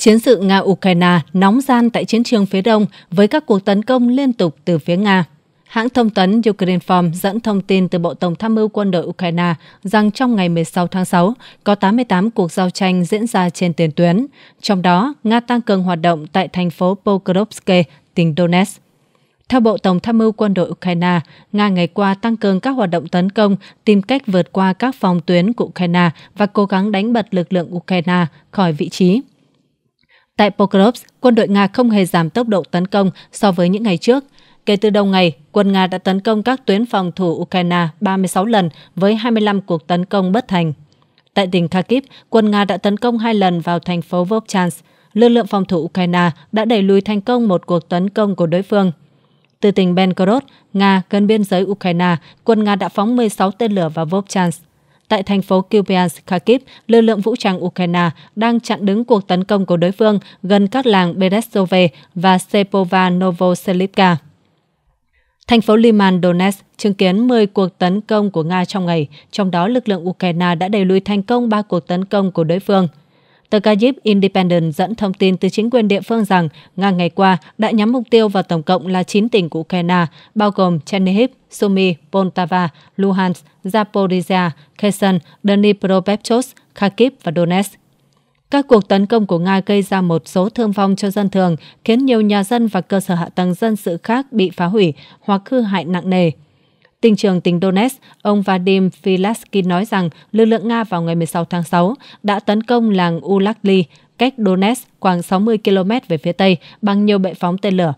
Chiến sự Nga-Ukraine nóng gian tại chiến trường phía đông với các cuộc tấn công liên tục từ phía Nga. Hãng thông tấn Ukrinform dẫn thông tin từ Bộ Tổng tham mưu quân đội Ukraine rằng trong ngày 16 tháng 6 có 88 cuộc giao tranh diễn ra trên tiền tuyến, trong đó Nga tăng cường hoạt động tại thành phố Pokrovske, tỉnh Donetsk. Theo Bộ Tổng tham mưu quân đội Ukraine, Nga ngày qua tăng cường các hoạt động tấn công, tìm cách vượt qua các phòng tuyến của Ukraine và cố gắng đánh bật lực lượng Ukraine khỏi vị trí. Tại Pokrovsk, quân đội Nga không hề giảm tốc độ tấn công so với những ngày trước. Kể từ đầu ngày, quân Nga đã tấn công các tuyến phòng thủ Ukraine 36 lần với 25 cuộc tấn công bất thành. Tại tỉnh Kharkiv, quân Nga đã tấn công hai lần vào thành phố Vovchansk. Lực lượng phòng thủ Ukraine đã đẩy lùi thành công một cuộc tấn công của đối phương. Từ tỉnh Belgorod, Nga gần biên giới Ukraine, quân Nga đã phóng 16 tên lửa vào Vovchansk. Tại thành phố Kupiansk, Kharkiv, lực lượng vũ trang Ukraine đang chặn đứng cuộc tấn công của đối phương gần các làng Berestove và Sepova Novoselivka. Thành phố Liman Donetsk chứng kiến 10 cuộc tấn công của Nga trong ngày, trong đó lực lượng Ukraine đã đẩy lùi thành công 3 cuộc tấn công của đối phương – Tờ Kyiv Independent dẫn thông tin từ chính quyền địa phương rằng nga ngày qua đã nhắm mục tiêu vào tổng cộng là 9 tỉnh của Ukraine, bao gồm Chernihiv, Sumy, Poltava, Luhansk, Zaporizhia, Kherson, Dnipropetrovsk, Kharkiv và Donetsk. Các cuộc tấn công của Nga gây ra một số thương vong cho dân thường, khiến nhiều nhà dân và cơ sở hạ tầng dân sự khác bị phá hủy hoặc hư hại nặng nề. Tình trường tỉnh Donetsk, ông Vadim Filatsky nói rằng lực lượng Nga vào ngày 16 tháng 6 đã tấn công làng Ulakli, cách Donetsk khoảng 60 km về phía Tây, bằng nhiều bệ phóng tên lửa.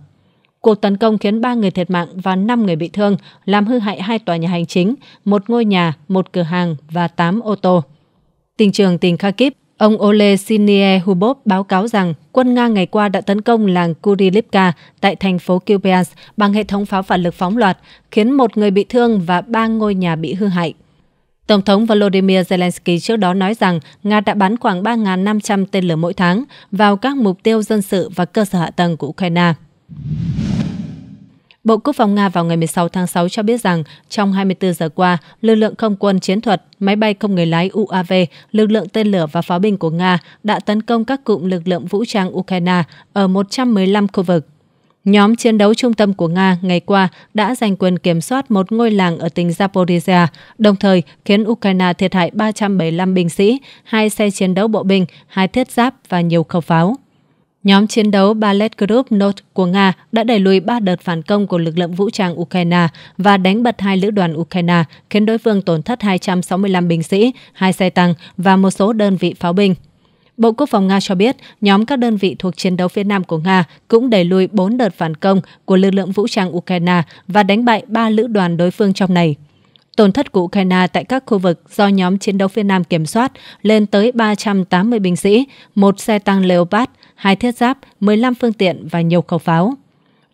Cuộc tấn công khiến 3 người thiệt mạng và 5 người bị thương, làm hư hại hai tòa nhà hành chính, một ngôi nhà, một cửa hàng và 8 ô tô. Tình trường tỉnh Kharkiv Ông Ole Sinie Hubov báo cáo rằng quân Nga ngày qua đã tấn công làng Kurilivka tại thành phố Kupiansk bằng hệ thống pháo phản lực phóng loạt, khiến một người bị thương và ba ngôi nhà bị hư hại. Tổng thống Volodymyr Zelensky trước đó nói rằng Nga đã bắn khoảng 3.500 tên lửa mỗi tháng vào các mục tiêu dân sự và cơ sở hạ tầng của Ukraine. Bộ Quốc phòng Nga vào ngày 16 tháng 6 cho biết rằng trong 24 giờ qua, lực lượng không quân chiến thuật, máy bay không người lái UAV, lực lượng tên lửa và pháo binh của Nga đã tấn công các cụm lực lượng vũ trang Ukraine ở 115 khu vực. Nhóm chiến đấu trung tâm của Nga ngày qua đã giành quyền kiểm soát một ngôi làng ở tỉnh Zaporizhia, đồng thời khiến Ukraine thiệt hại 375 binh sĩ, hai xe chiến đấu bộ binh, hai thiết giáp và nhiều khẩu pháo. Nhóm chiến đấu Ballet Group Not của Nga đã đẩy lùi ba đợt phản công của lực lượng vũ trang Ukraine và đánh bật hai lữ đoàn Ukraine, khiến đối phương tổn thất 265 binh sĩ, hai xe tăng và một số đơn vị pháo binh. Bộ Quốc phòng Nga cho biết, nhóm các đơn vị thuộc chiến đấu phía Nam của Nga cũng đẩy lùi bốn đợt phản công của lực lượng vũ trang Ukraine và đánh bại ba lữ đoàn đối phương trong này. Tổn thất của Ukraine tại các khu vực do nhóm chiến đấu phía Nam kiểm soát lên tới 380 binh sĩ, một xe tăng Leopard, hai thiết giáp, 15 phương tiện và nhiều khẩu pháo.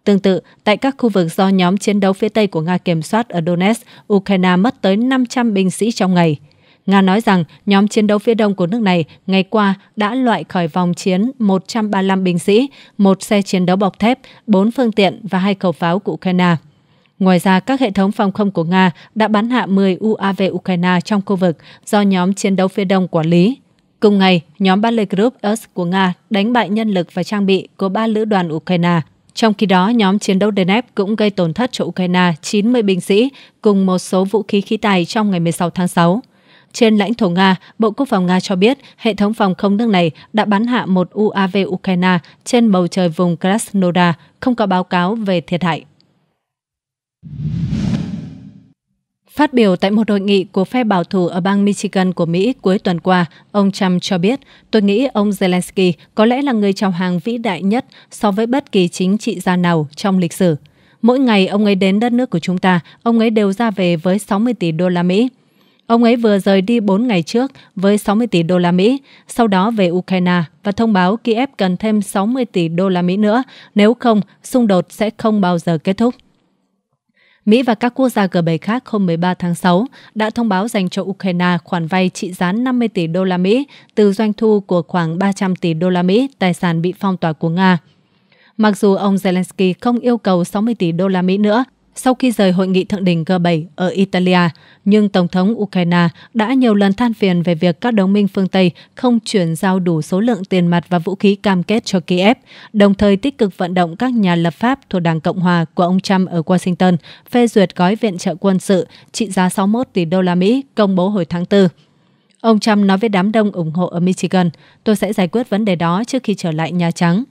Tương tự, tại các khu vực do nhóm chiến đấu phía Tây của Nga kiểm soát ở Donetsk, Ukraine mất tới 500 binh sĩ trong ngày. Nga nói rằng nhóm chiến đấu phía đông của nước này ngày qua đã loại khỏi vòng chiến 135 binh sĩ, một xe chiến đấu bọc thép, 4 phương tiện và hai khẩu pháo của Ukraine. Ngoài ra, các hệ thống phòng không của Nga đã bắn hạ 10 UAV Ukraine trong khu vực do nhóm chiến đấu phía đông quản lý. Cùng ngày, nhóm Ballet Group us của Nga đánh bại nhân lực và trang bị của ba lữ đoàn Ukraine. Trong khi đó, nhóm chiến đấu Donetsk cũng gây tổn thất cho Ukraine 90 binh sĩ cùng một số vũ khí khí tài trong ngày 16 tháng 6. Trên lãnh thổ Nga, Bộ Quốc phòng Nga cho biết hệ thống phòng không nước này đã bắn hạ một UAV Ukraine trên bầu trời vùng Krasnodar, không có báo cáo về thiệt hại. Phát biểu tại một hội nghị của phe bảo thủ ở bang Michigan của Mỹ cuối tuần qua, ông Trump cho biết, tôi nghĩ ông Zelensky có lẽ là người chào hàng vĩ đại nhất so với bất kỳ chính trị gia nào trong lịch sử. Mỗi ngày ông ấy đến đất nước của chúng ta, ông ấy đều ra về với 60 tỷ đô la Mỹ. Ông ấy vừa rời đi 4 ngày trước với 60 tỷ đô la Mỹ, sau đó về Ukraine và thông báo Kiev cần thêm 60 tỷ đô la Mỹ nữa, nếu không, xung đột sẽ không bao giờ kết thúc. Mỹ và các quốc gia G7 khác hôm 13 tháng 6 đã thông báo dành cho Ukraine khoản vay trị giá 50 tỷ đô la Mỹ từ doanh thu của khoảng 300 tỷ đô la Mỹ tài sản bị phong tỏa của Nga. Mặc dù ông Zelensky không yêu cầu 60 tỷ đô la Mỹ nữa sau khi rời hội nghị thượng đỉnh G7 ở Italia, nhưng Tổng thống Ukraine đã nhiều lần than phiền về việc các đồng minh phương Tây không chuyển giao đủ số lượng tiền mặt và vũ khí cam kết cho Kiev, đồng thời tích cực vận động các nhà lập pháp thuộc Đảng Cộng Hòa của ông Trump ở Washington phê duyệt gói viện trợ quân sự trị giá 61 tỷ đô la Mỹ công bố hồi tháng 4. Ông Trump nói với đám đông ủng hộ ở Michigan, tôi sẽ giải quyết vấn đề đó trước khi trở lại Nhà Trắng.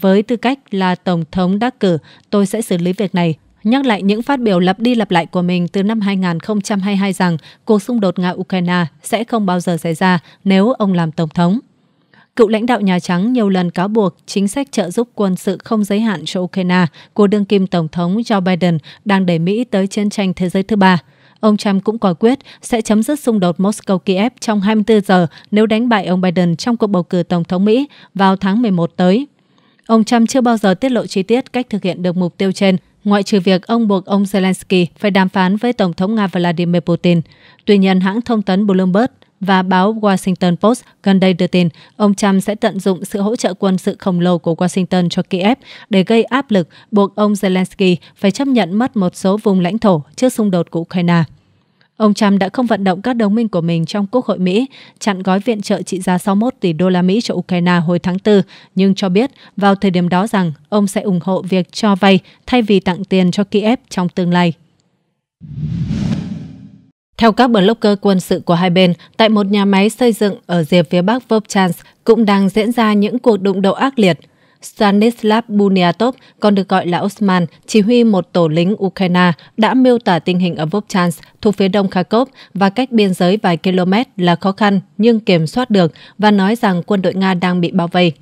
Với tư cách là Tổng thống đắc cử, tôi sẽ xử lý việc này nhắc lại những phát biểu lặp đi lặp lại của mình từ năm 2022 rằng cuộc xung đột Nga-Ukraine sẽ không bao giờ xảy ra nếu ông làm Tổng thống. Cựu lãnh đạo Nhà Trắng nhiều lần cáo buộc chính sách trợ giúp quân sự không giới hạn cho Ukraine của đương kim Tổng thống Joe Biden đang đẩy Mỹ tới chiến tranh thế giới thứ ba. Ông Trump cũng quả quyết sẽ chấm dứt xung đột Moscow-Kiev trong 24 giờ nếu đánh bại ông Biden trong cuộc bầu cử Tổng thống Mỹ vào tháng 11 tới. Ông Trump chưa bao giờ tiết lộ chi tiết cách thực hiện được mục tiêu trên, ngoại trừ việc ông buộc ông Zelensky phải đàm phán với Tổng thống Nga Vladimir Putin. Tuy nhiên, hãng thông tấn Bloomberg và báo Washington Post gần đây đưa tin ông Trump sẽ tận dụng sự hỗ trợ quân sự khổng lồ của Washington cho Kiev để gây áp lực buộc ông Zelensky phải chấp nhận mất một số vùng lãnh thổ trước xung đột của Ukraine. Ông Trump đã không vận động các đồng minh của mình trong Quốc hội Mỹ chặn gói viện trợ trị giá 61 tỷ đô la Mỹ cho Ukraine hồi tháng 4, nhưng cho biết vào thời điểm đó rằng ông sẽ ủng hộ việc cho vay thay vì tặng tiền cho Kiev trong tương lai. Theo các blogger quân sự của hai bên, tại một nhà máy xây dựng ở rìa phía bắc Vovchansk cũng đang diễn ra những cuộc đụng độ ác liệt Stanislav Buniatov, còn được gọi là Osman, chỉ huy một tổ lính Ukraine, đã miêu tả tình hình ở Vovchansk thuộc phía đông Kharkov và cách biên giới vài km là khó khăn nhưng kiểm soát được và nói rằng quân đội Nga đang bị bao vây.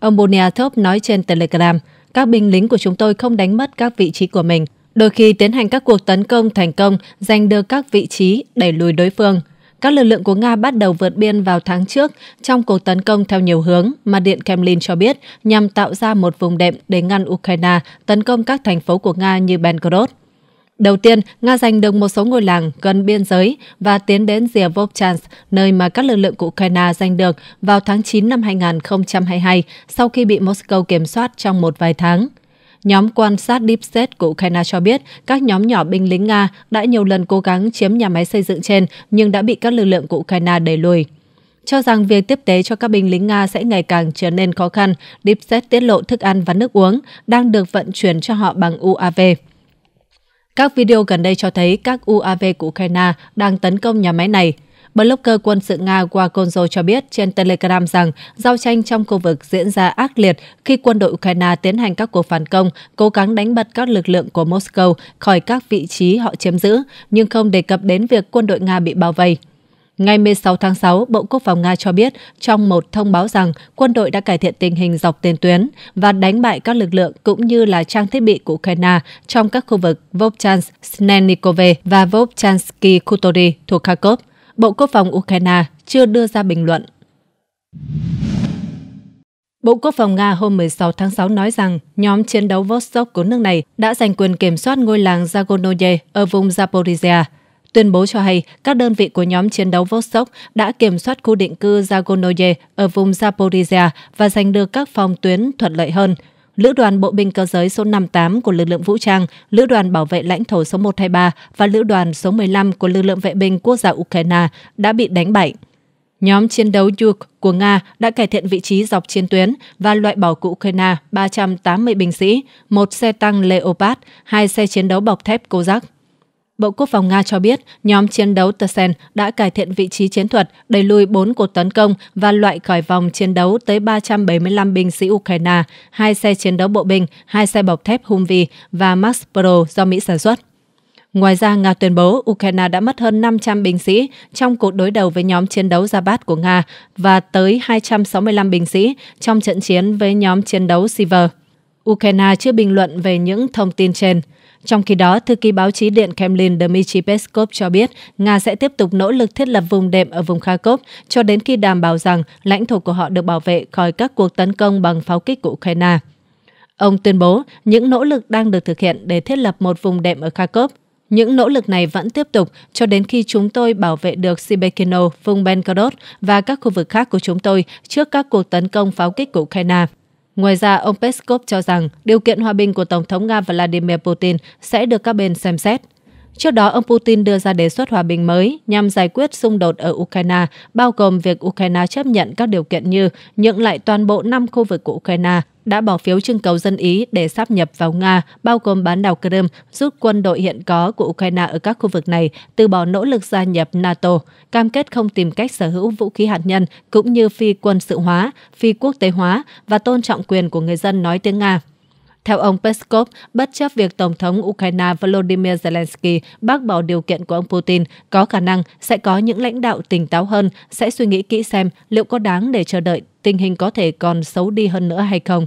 Ông Buniatov nói trên Telegram, các binh lính của chúng tôi không đánh mất các vị trí của mình, đôi khi tiến hành các cuộc tấn công thành công, giành được các vị trí đẩy lùi đối phương. Các lực lượng của Nga bắt đầu vượt biên vào tháng trước trong cuộc tấn công theo nhiều hướng mà Điện Kremlin cho biết nhằm tạo ra một vùng đệm để ngăn Ukraine tấn công các thành phố của Nga như Belgorod. Đầu tiên, Nga giành được một số ngôi làng gần biên giới và tiến đến rìa Vovchansk, nơi mà các lực lượng của Ukraine giành được vào tháng 9 năm 2022 sau khi bị Moscow kiểm soát trong một vài tháng. Nhóm quan sát Deep State của Ukraine cho biết các nhóm nhỏ binh lính Nga đã nhiều lần cố gắng chiếm nhà máy xây dựng trên nhưng đã bị các lực lượng của Ukraine đẩy lùi. Cho rằng việc tiếp tế cho các binh lính Nga sẽ ngày càng trở nên khó khăn, Deep State tiết lộ thức ăn và nước uống đang được vận chuyển cho họ bằng UAV. Các video gần đây cho thấy các UAV của Ukraine đang tấn công nhà máy này – Blogger quân sự Nga Wagonzo cho biết trên Telegram rằng giao tranh trong khu vực diễn ra ác liệt khi quân đội Ukraine tiến hành các cuộc phản công, cố gắng đánh bật các lực lượng của Moscow khỏi các vị trí họ chiếm giữ, nhưng không đề cập đến việc quân đội Nga bị bao vây. Ngày 16 tháng 6, Bộ Quốc phòng Nga cho biết trong một thông báo rằng quân đội đã cải thiện tình hình dọc tiền tuyến và đánh bại các lực lượng cũng như là trang thiết bị của Ukraine trong các khu vực Vovchansk, Snenikove và Vovchansky Kutori thuộc Kharkov. Bộ Quốc phòng Ukraine chưa đưa ra bình luận. Bộ Quốc phòng Nga hôm 16 tháng 6 nói rằng nhóm chiến đấu Vostok của nước này đã giành quyền kiểm soát ngôi làng Zagonoye ở vùng Zaporizhia. Tuyên bố cho hay các đơn vị của nhóm chiến đấu Vostok đã kiểm soát khu định cư Zagonoye ở vùng Zaporizhia và giành được các phòng tuyến thuận lợi hơn – Lữ đoàn Bộ binh cơ giới số 58 của lực lượng vũ trang, Lữ đoàn Bảo vệ lãnh thổ số 123 và Lữ đoàn số 15 của lực lượng vệ binh quốc gia Ukraine đã bị đánh bại. Nhóm chiến đấu Yuk của Nga đã cải thiện vị trí dọc chiến tuyến và loại bỏ của Ukraine 380 binh sĩ, một xe tăng Leopard, hai xe chiến đấu bọc thép Cossack. Bộ Quốc phòng Nga cho biết nhóm chiến đấu Tersen đã cải thiện vị trí chiến thuật, đẩy lùi 4 cuộc tấn công và loại khỏi vòng chiến đấu tới 375 binh sĩ Ukraine, hai xe chiến đấu bộ binh, hai xe bọc thép Humvee và Max Pro do Mỹ sản xuất. Ngoài ra, Nga tuyên bố Ukraine đã mất hơn 500 binh sĩ trong cuộc đối đầu với nhóm chiến đấu Zabat của Nga và tới 265 binh sĩ trong trận chiến với nhóm chiến đấu Siver. Ukraine chưa bình luận về những thông tin trên. Trong khi đó, thư ký báo chí Điện Kremlin Dmitry Peskov cho biết Nga sẽ tiếp tục nỗ lực thiết lập vùng đệm ở vùng Kharkov cho đến khi đảm bảo rằng lãnh thổ của họ được bảo vệ khỏi các cuộc tấn công bằng pháo kích của Ukraine. Ông tuyên bố những nỗ lực đang được thực hiện để thiết lập một vùng đệm ở Kharkov. Những nỗ lực này vẫn tiếp tục cho đến khi chúng tôi bảo vệ được Sibekino, vùng Belgorod và các khu vực khác của chúng tôi trước các cuộc tấn công pháo kích của Ukraine. Ngoài ra, ông Peskov cho rằng điều kiện hòa bình của Tổng thống Nga Vladimir Putin sẽ được các bên xem xét. Trước đó, ông Putin đưa ra đề xuất hòa bình mới nhằm giải quyết xung đột ở Ukraine, bao gồm việc Ukraine chấp nhận các điều kiện như nhượng lại toàn bộ 5 khu vực của Ukraine đã bỏ phiếu trưng cầu dân Ý để sáp nhập vào Nga, bao gồm bán đảo Crimea, rút quân đội hiện có của Ukraine ở các khu vực này, từ bỏ nỗ lực gia nhập NATO, cam kết không tìm cách sở hữu vũ khí hạt nhân cũng như phi quân sự hóa, phi quốc tế hóa và tôn trọng quyền của người dân nói tiếng Nga. Theo ông Peskov, bất chấp việc Tổng thống Ukraine Volodymyr Zelensky bác bỏ điều kiện của ông Putin, có khả năng sẽ có những lãnh đạo tỉnh táo hơn, sẽ suy nghĩ kỹ xem liệu có đáng để chờ đợi tình hình có thể còn xấu đi hơn nữa hay không.